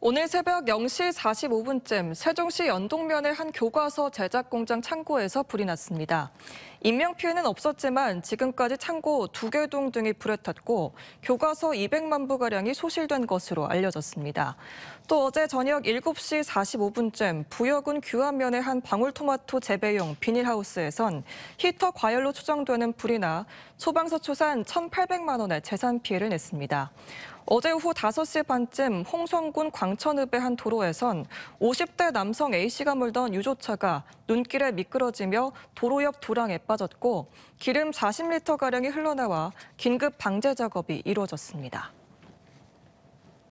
오늘 새벽 0시 45분쯤 세종시 연동면의 한 교과서 제작 공장 창고에서 불이 났습니다. 인명 피해는 없었지만 지금까지 창고 두 개 동 등이 불에 탔고 교과서 200만 부가량이 소실된 것으로 알려졌습니다. 또 어제 저녁 7시 45분쯤 부여군 규안면의 한 방울토마토 재배용 비닐하우스에선 히터 과열로 추정되는 불이 나 소방서 초산 1,800만 원의 재산 피해를 냈습니다. 어제 오후 5시 반쯤 홍성군 광천읍의 한 도로에선 50대 남성 A씨가 몰던 유조차가 눈길에 미끄러지며 도로 옆 도랑에 빠졌고 기름 40리터가량이 흘러나와 긴급 방제 작업이 이루어졌습니다.